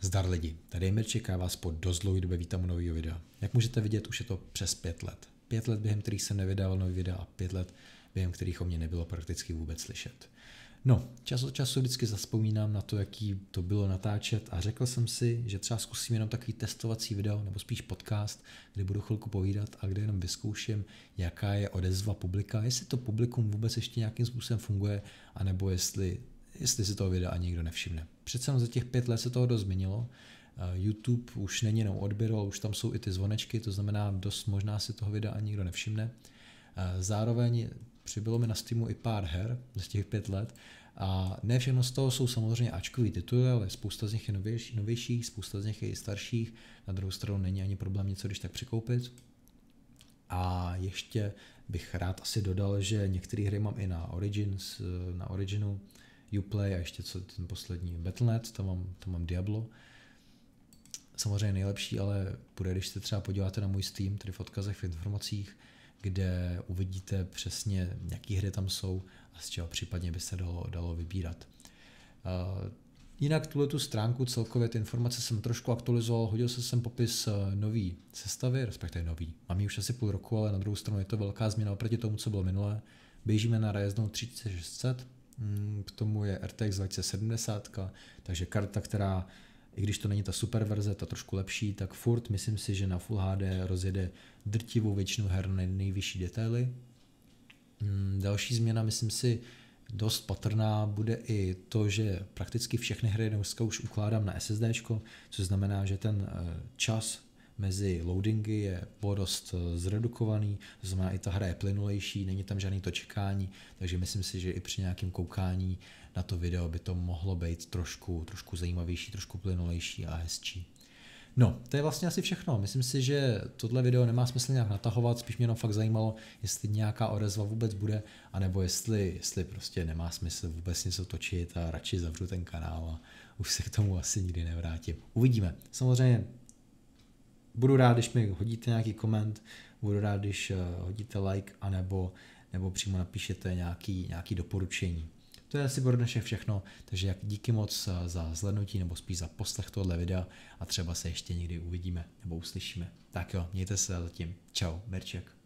Zdar lidi, tady je Mirček a vás po dost dlouhé době vítám u nového videa. Jak můžete vidět, už je to přes pět let. Pět let, během kterých jsem nevydával nový videa a pět let, během kterých o mě nebylo prakticky vůbec slyšet. No, čas od času vždycky zaspomínám na to, jaký to bylo natáčet a řekl jsem si, že třeba zkusím jenom takový testovací video nebo spíš podcast, kde budu chvilku povídat a kde jenom vyzkouším, jaká je odezva publika, jestli to publikum vůbec ještě nějakým způsobem funguje, anebo jestli jestli si toho videa ani nikdo nevšimne. Přece za těch pět let se toho dost změnilo. Eh, YouTube už není jenom odběr, ale už tam jsou i ty zvonečky, to znamená dost možná si toho videa ani nikdo nevšimne. Eh, zároveň přibylo mi na Steamu i pár her z těch pět let a ne všechno z toho jsou samozřejmě Ačkový tituly, ale spousta z nich je novější, novější, spousta z nich je i starších. Na druhou stranu není ani problém něco, když tak překoupit. A ještě bych rád asi dodal, že některé hry mám i na Origins, eh, na Originu, Uplay a ještě co ten poslední Battle.net, tam mám, tam mám Diablo. Samozřejmě nejlepší, ale bude, když se třeba podíváte na můj Steam, tedy v odkazech, v informacích, kde uvidíte přesně, jaký hry tam jsou a z čeho případně by se dalo, dalo vybírat. Eh, jinak tuhle tu stránku celkově ty informace jsem trošku aktualizoval, hodil jsem sem popis eh, nový sestavy, respektive nový. Mám ji už asi půl roku, ale na druhou stranu je to velká změna oproti tomu, co bylo minulé. Běžíme na Ryzenu 3600, Mm, k tomu je RTX 2070, takže karta, která, i když to není ta super verze, ta trošku lepší, tak furt myslím si, že na Full HD rozjede drtivou většinu her na nejvyšší detaily. Mm, další změna, myslím si, dost patrná bude i to, že prakticky všechny hry dneska už ukládám na SSD, což znamená, že ten eh, čas mezi loadingy je porost eh, zredukovaný, to znamená i ta hra je plynulejší, není tam žádný to čekání, takže myslím si, že i při nějakém koukání na to video by to mohlo být trošku, trošku zajímavější, trošku plynulejší a hezčí. No, to je vlastně asi všechno. Myslím si, že tohle video nemá smysl nějak natahovat, spíš mě jenom fakt zajímalo, jestli nějaká odezva vůbec bude, anebo jestli, jestli prostě nemá smysl vůbec něco točit a radši zavřu ten kanál a už se k tomu asi nikdy nevrátím. Uvidíme. Samozřejmě budu rád, když mi hodíte nějaký koment, budu rád, když eh, hodíte like, anebo nebo přímo napíšete nějaký, nějaký doporučení. To je asi pro dnešek všechno, takže jak díky moc eh, za zhlednutí nebo spíš za poslech tohle videa a třeba se ještě někdy uvidíme nebo uslyšíme. Tak jo, mějte se zatím. Čau, Merček.